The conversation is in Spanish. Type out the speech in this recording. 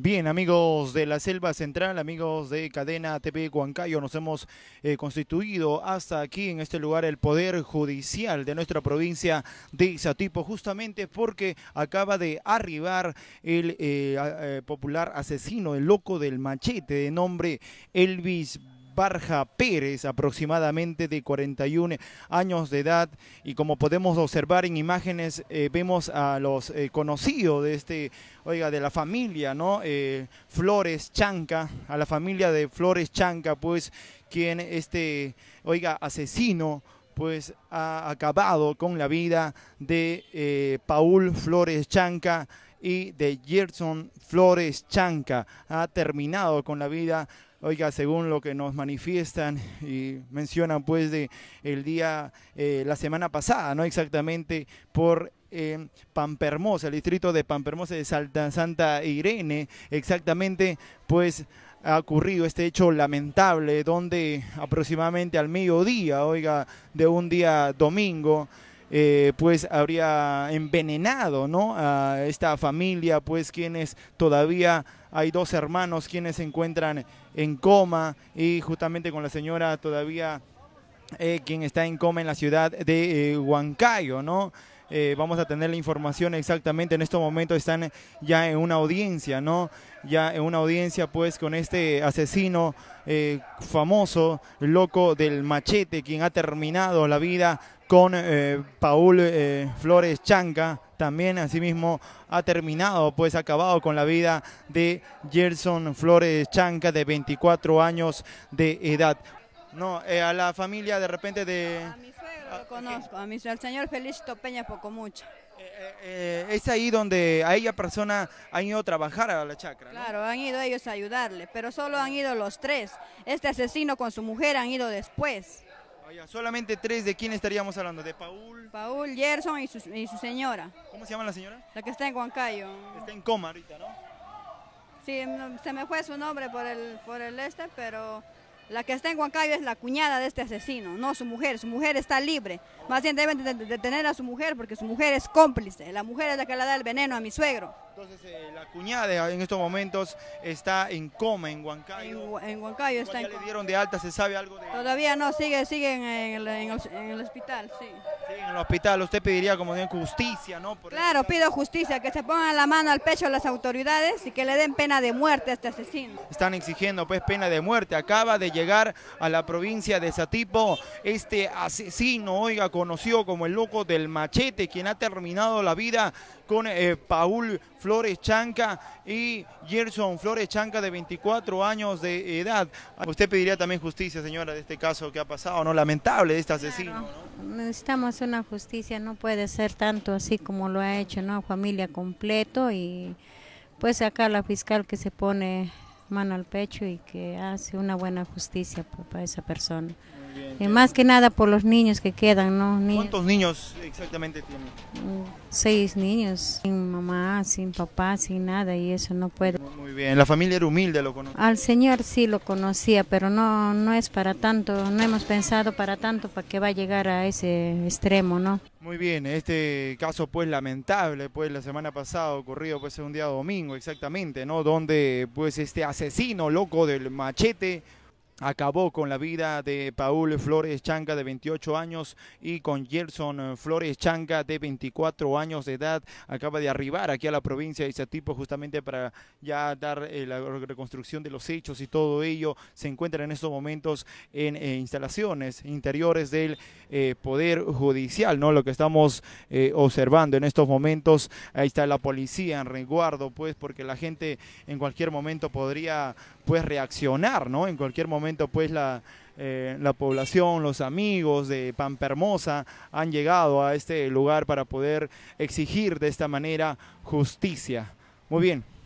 Bien, amigos de la Selva Central, amigos de Cadena TV Huancayo, nos hemos eh, constituido hasta aquí en este lugar el Poder Judicial de nuestra provincia de Satipo, justamente porque acaba de arribar el eh, eh, popular asesino, el loco del machete, de nombre Elvis Barja Pérez, aproximadamente de 41 años de edad. Y como podemos observar en imágenes, eh, vemos a los eh, conocidos de este, oiga, de la familia, ¿no? Eh, Flores Chanca, a la familia de Flores Chanca, pues, quien este, oiga, asesino pues ha acabado con la vida de Paul Flores Chanca, y de Gerson Flores Chanca. Ha terminado con la vida Oiga, según lo que nos manifiestan y mencionan pues de el día, eh, la semana pasada, ¿no? Exactamente por eh, Pampermosa, el distrito de Pampermosa de Salta, Santa Irene, exactamente pues ha ocurrido este hecho lamentable donde aproximadamente al mediodía, oiga, de un día domingo, eh, pues habría envenenado ¿no? a esta familia, pues quienes todavía hay dos hermanos quienes se encuentran en coma y justamente con la señora todavía eh, quien está en coma en la ciudad de eh, Huancayo, ¿no? Eh, vamos a tener la información exactamente. En este momento están ya en una audiencia, ¿no? Ya en una audiencia pues con este asesino eh, famoso, loco del machete, quien ha terminado la vida con eh, Paul eh, Flores Chanca. También asimismo ha terminado, pues acabado con la vida de Gerson Flores Chanca de 24 años de edad. No, eh, a la familia de repente de... A mi suegro lo conozco, a al señor Felicito Peña Pocomucha. Eh, eh, eh, es ahí donde a ella persona han ido a trabajar a la chacra. ¿no? Claro, han ido ellos a ayudarle, pero solo han ido los tres. Este asesino con su mujer han ido después. Vaya, solamente tres, ¿de quién estaríamos hablando? ¿De Paul? Paul, Gerson y su, y su señora. ¿Cómo se llama la señora? La que está en Huancayo. Está en coma ahorita, ¿no? Sí, se me fue su nombre por el, por el este, pero la que está en Huancayo es la cuñada de este asesino, no su mujer. Su mujer está libre. Más bien deben detener a su mujer porque su mujer es cómplice. La mujer es la que le da el veneno a mi suegro. Entonces, eh, la cuñada en estos momentos está en coma, en Huancayo. En, Huancayo está en le dieron de alta? ¿Se sabe algo de Todavía no, sigue, sigue en el, hospital, sí. Sí, en el hospital. Usted pediría, como bien justicia, ¿no? claro, pido justicia, que se pongan la mano al pecho las autoridades y que le den pena de muerte a este asesino. Están exigiendo, pues, pena de muerte. Acaba de llegar a la provincia de Satipo este asesino, oiga, conocido como el loco del machete, quien ha terminado la vida con eh, Paul Flores. Flores Chanca y Gerson Flores Chanca de 24 años de edad. Usted pediría también justicia, señora, de este caso que ha pasado, ¿no? Lamentable este asesino. Necesitamos una justicia, no puede ser tanto así como lo ha hecho, ¿no? Familia completo y pues acá la fiscal que se pone mano al pecho y que hace una buena justicia pues, para esa persona. y eh, más que nada por los niños que quedan, ¿no? ¿Cuántos niños exactamente tiene? Mm, seis niños, sin mamá, sin papá, sin nada, y eso no puede bien, la familia era humilde, lo conocía. Al señor sí lo conocía, pero no, no es para tanto, no hemos pensado para tanto para que va a llegar a ese extremo, ¿no? Muy bien, este caso pues lamentable, pues la semana pasada ocurrió, pues un día domingo exactamente, ¿no? Donde pues este asesino loco del machete acabó con la vida de Paul Flores Changa de 28 años y con Gerson eh, Flores Changa de 24 años de edad. Acaba de arribar aquí a la provincia de tipo justamente para ya dar eh, la reconstrucción de los hechos y todo ello. Se encuentra en estos momentos en eh, instalaciones interiores del Poder Judicial, ¿no? Lo que estamos observando en estos momentos. Ahí está la policía en resguardo, pues, porque la gente en cualquier momento podría, pues, reaccionar, ¿no? En cualquier momento pues la, eh, la población, los amigos de Pampermosa han llegado a este lugar para poder exigir de esta manera justicia. Muy bien.